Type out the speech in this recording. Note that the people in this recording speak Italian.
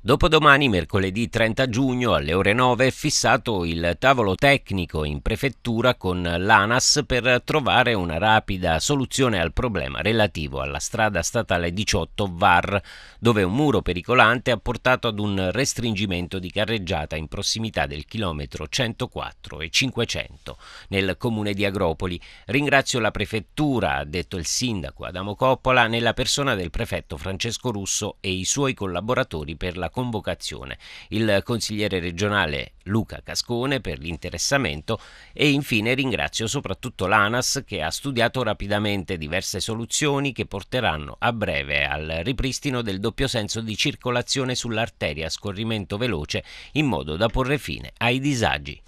Dopodomani, mercoledì 30 giugno, alle ore 9, è fissato il tavolo tecnico in prefettura con l'ANAS per trovare una rapida soluzione al problema relativo alla strada statale 18 VAR, dove un muro pericolante ha portato ad un restringimento di carreggiata in prossimità del chilometro 104 e 500 nel comune di Agropoli. Ringrazio la prefettura, ha detto il sindaco Adamo Coppola, nella persona del prefetto Francesco Russo e i suoi collaboratori per la sulla convocazione, il consigliere regionale Luca Cascone per l'interessamento e infine ringrazio soprattutto l'ANAS che ha studiato rapidamente diverse soluzioni che porteranno a breve al ripristino del doppio senso di circolazione sull'arteria a scorrimento veloce in modo da porre fine ai disagi.